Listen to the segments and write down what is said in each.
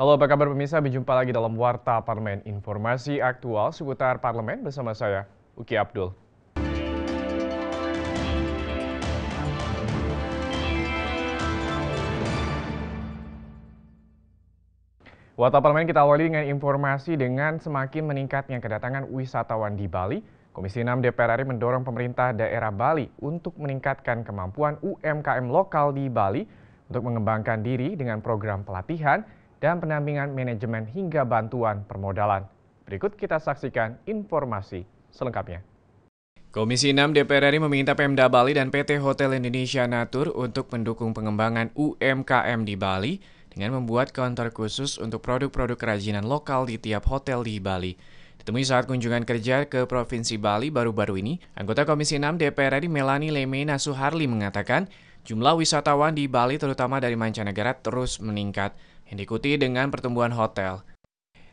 Halo apa kabar pemirsa, berjumpa lagi dalam Warta Parlemen. Informasi aktual seputar parlemen bersama saya, Uki Abdul. Warta Parlemen kita awali dengan informasi dengan semakin meningkatnya kedatangan wisatawan di Bali. Komisi 6 DPR RI mendorong pemerintah daerah Bali untuk meningkatkan kemampuan UMKM lokal di Bali untuk mengembangkan diri dengan program pelatihan dan pendampingan manajemen hingga bantuan permodalan. Berikut kita saksikan informasi selengkapnya. Komisi 6 DPR RI meminta Pemda Bali dan PT Hotel Indonesia Natur untuk mendukung pengembangan UMKM di Bali dengan membuat kantor khusus untuk produk-produk kerajinan lokal di tiap hotel di Bali. Ditemui saat kunjungan kerja ke Provinsi Bali baru-baru ini, anggota Komisi 6 DPR RI Melani Lemena Suharli mengatakan, jumlah wisatawan di Bali terutama dari mancanegara terus meningkat yang diikuti dengan pertumbuhan hotel.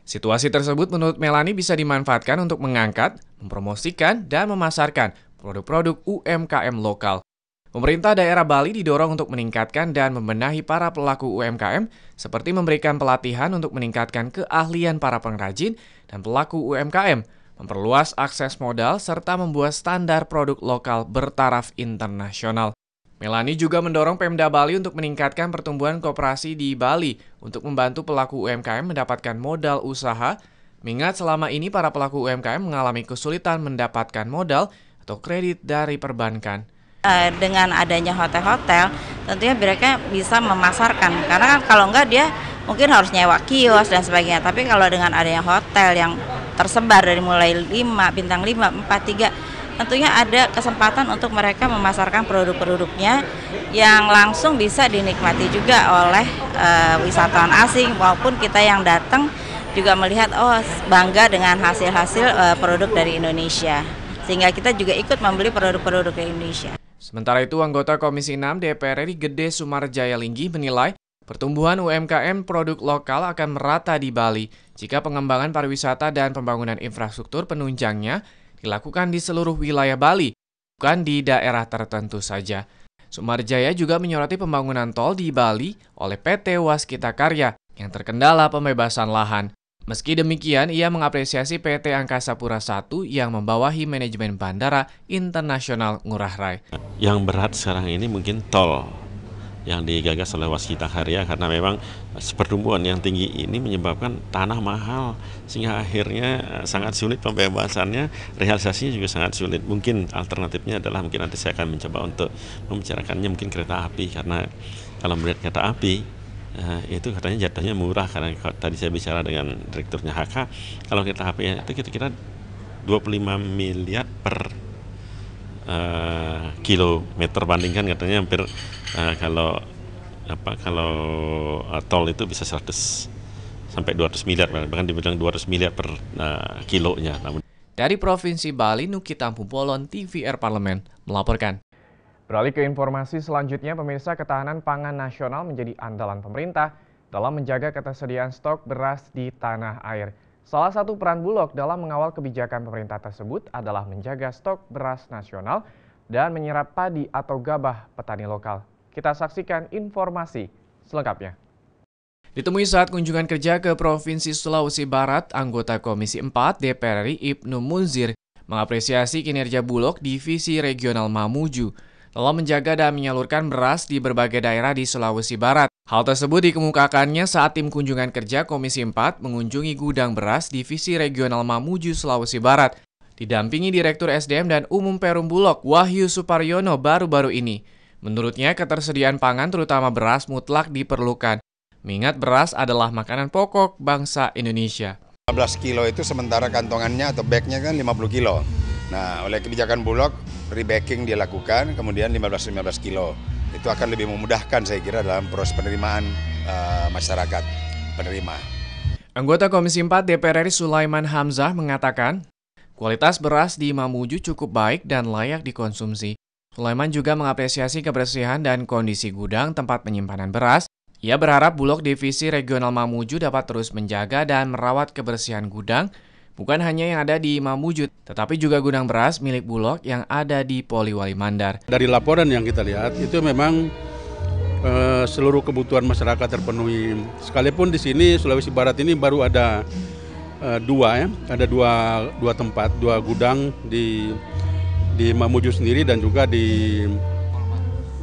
Situasi tersebut menurut Melani bisa dimanfaatkan untuk mengangkat, mempromosikan, dan memasarkan produk-produk UMKM lokal. Pemerintah daerah Bali didorong untuk meningkatkan dan membenahi para pelaku UMKM, seperti memberikan pelatihan untuk meningkatkan keahlian para pengrajin dan pelaku UMKM, memperluas akses modal, serta membuat standar produk lokal bertaraf internasional. Melani juga mendorong Pemda Bali untuk meningkatkan pertumbuhan kooperasi di Bali untuk membantu pelaku UMKM mendapatkan modal usaha, mengingat selama ini para pelaku UMKM mengalami kesulitan mendapatkan modal atau kredit dari perbankan. Eh, dengan adanya hotel-hotel, tentunya mereka bisa memasarkan, karena kan kalau enggak dia mungkin harus nyewa kios dan sebagainya. Tapi kalau dengan adanya hotel yang tersebar dari mulai 5, bintang 5, 4, 3, tentunya ada kesempatan untuk mereka memasarkan produk-produknya yang langsung bisa dinikmati juga oleh e, wisatawan asing maupun kita yang datang juga melihat oh bangga dengan hasil-hasil e, produk dari Indonesia sehingga kita juga ikut membeli produk-produk dari Indonesia. Sementara itu anggota Komisi 6 DPR RI Gede Sumarjaya Linggi menilai pertumbuhan UMKM produk lokal akan merata di Bali jika pengembangan pariwisata dan pembangunan infrastruktur penunjangnya dilakukan di seluruh wilayah Bali, bukan di daerah tertentu saja. Sumarjaya juga menyoroti pembangunan tol di Bali oleh PT Waskita Karya yang terkendala pembebasan lahan. Meski demikian, ia mengapresiasi PT Angkasa Pura I yang membawahi manajemen Bandara Internasional Ngurah Rai. Yang berat sekarang ini mungkin tol, yang digagas oleh Waskita Karya karena memang eh, pertumbuhan yang tinggi ini menyebabkan tanah mahal sehingga akhirnya eh, sangat sulit pembebasannya realisasinya juga sangat sulit mungkin alternatifnya adalah mungkin nanti saya akan mencoba untuk membicarakannya mungkin kereta api karena kalau melihat kereta api eh, itu katanya jatuhnya murah karena tadi saya bicara dengan direkturnya HK kalau kita HP itu kira-kira 25 miliar per uh, kilometer bandingkan katanya hampir uh, kalau apa kalau uh, tol itu bisa 100 sampai 200 miliar bahkan dibilang 200 miliar per uh, kilonya namun dari Provinsi Bali, Nukita Polon, TVR Parlemen melaporkan. Beralih ke informasi selanjutnya, pemirsa ketahanan pangan nasional menjadi andalan pemerintah dalam menjaga ketersediaan stok beras di tanah air. Salah satu peran Bulog dalam mengawal kebijakan pemerintah tersebut adalah menjaga stok beras nasional dan menyerap padi atau gabah petani lokal. Kita saksikan informasi selengkapnya. Ditemui saat kunjungan kerja ke Provinsi Sulawesi Barat, anggota Komisi 4 DPR RI Ibnu Munzir mengapresiasi kinerja Bulog Divisi Regional Mamuju telah menjaga dan menyalurkan beras di berbagai daerah di Sulawesi Barat. Hal tersebut dikemukakannya saat tim kunjungan kerja Komisi 4 mengunjungi gudang beras Divisi Regional Mamuju, Sulawesi Barat. Didampingi Direktur SDM dan Umum Perum Bulog, Wahyu Suparyono baru-baru ini. Menurutnya, ketersediaan pangan terutama beras mutlak diperlukan. Mengingat beras adalah makanan pokok bangsa Indonesia. 15 kilo itu sementara kantongannya atau bagnya kan 50 kilo. Nah, oleh kebijakan Bulog, rebacking dilakukan, kemudian 15-15 kilo. Itu akan lebih memudahkan saya kira dalam proses penerimaan uh, masyarakat penerima. Anggota Komisi 4 DPR RI Sulaiman Hamzah mengatakan, kualitas beras di Mamuju cukup baik dan layak dikonsumsi. Sulaiman juga mengapresiasi kebersihan dan kondisi gudang tempat penyimpanan beras. Ia berharap Bulog Divisi Regional Mamuju dapat terus menjaga dan merawat kebersihan gudang Bukan hanya yang ada di Mamuju, tetapi juga gudang beras milik Bulog yang ada di Poliwali Mandar. Dari laporan yang kita lihat, itu memang e, seluruh kebutuhan masyarakat terpenuhi. Sekalipun di sini Sulawesi Barat ini baru ada e, dua ya, ada dua dua tempat, dua gudang di di Mamuju sendiri dan juga di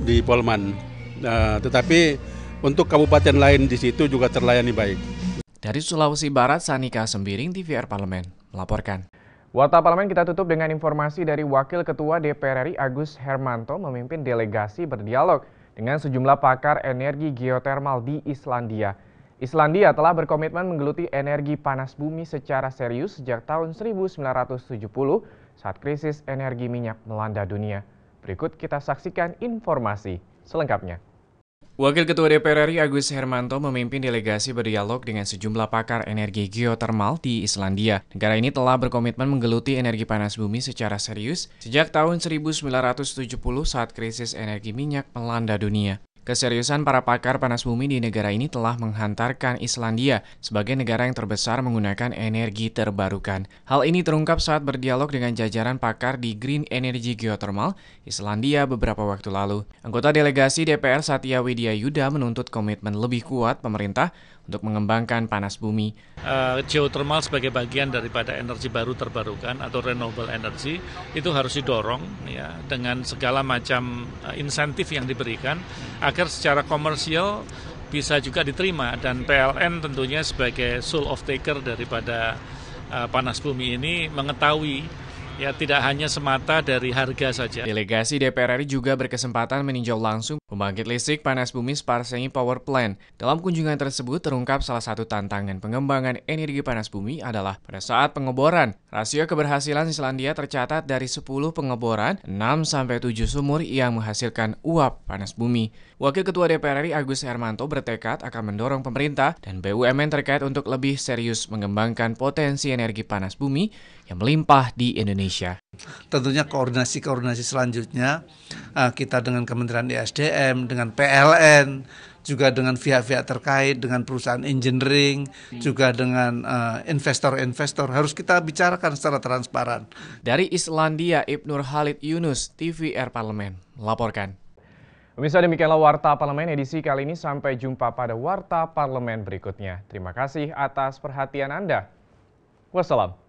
di Polman. E, tetapi untuk kabupaten lain di situ juga terlayani baik. Dari Sulawesi Barat, Sanika Sembiring, TVR Parlemen, melaporkan. Warta Parlemen kita tutup dengan informasi dari Wakil Ketua DPR RI Agus Hermanto memimpin delegasi berdialog dengan sejumlah pakar energi geotermal di Islandia. Islandia telah berkomitmen menggeluti energi panas bumi secara serius sejak tahun 1970 saat krisis energi minyak melanda dunia. Berikut kita saksikan informasi selengkapnya. Wakil Ketua DPR RI Agus Hermanto memimpin delegasi berdialog dengan sejumlah pakar energi geotermal di Islandia. Negara ini telah berkomitmen menggeluti energi panas bumi secara serius sejak tahun 1970 saat krisis energi minyak melanda dunia. Keseriusan para pakar panas bumi di negara ini telah menghantarkan Islandia sebagai negara yang terbesar menggunakan energi terbarukan. Hal ini terungkap saat berdialog dengan jajaran pakar di Green Energy Geothermal, Islandia beberapa waktu lalu. Anggota delegasi DPR Satya Widya Yuda menuntut komitmen lebih kuat pemerintah untuk mengembangkan panas bumi. Uh, geothermal sebagai bagian daripada energi baru terbarukan atau renewable energy itu harus didorong ya dengan segala macam uh, insentif yang diberikan agar secara komersial bisa juga diterima dan PLN tentunya sebagai sole of taker daripada uh, panas bumi ini mengetahui Ya tidak hanya semata dari harga saja. Delegasi DPR RI juga berkesempatan meninjau langsung pembangkit listrik panas bumi Sparsengi Power Plant. Dalam kunjungan tersebut terungkap salah satu tantangan pengembangan energi panas bumi adalah pada saat pengeboran Rasio keberhasilan Islandia tercatat dari 10 pengeboran, 6-7 sumur yang menghasilkan uap panas bumi. Wakil Ketua DPR RI Agus Hermanto bertekad akan mendorong pemerintah dan BUMN terkait untuk lebih serius mengembangkan potensi energi panas bumi yang melimpah di Indonesia. Tentunya koordinasi-koordinasi selanjutnya eh, kita dengan Kementerian ISDM, e dengan PLN, juga dengan pihak-pihak terkait, dengan perusahaan engineering, iya. juga dengan eh, investor-investor uh, harus kita bicarakan secara transparan. Dari Islandia, Ibnur Halid Yunus, TVR Parlemen, melaporkan. Pemirsa demikianlah Warta Parlemen edisi kali ini. Sampai jumpa pada Warta Parlemen berikutnya. Terima kasih atas perhatian Anda. Wassalam.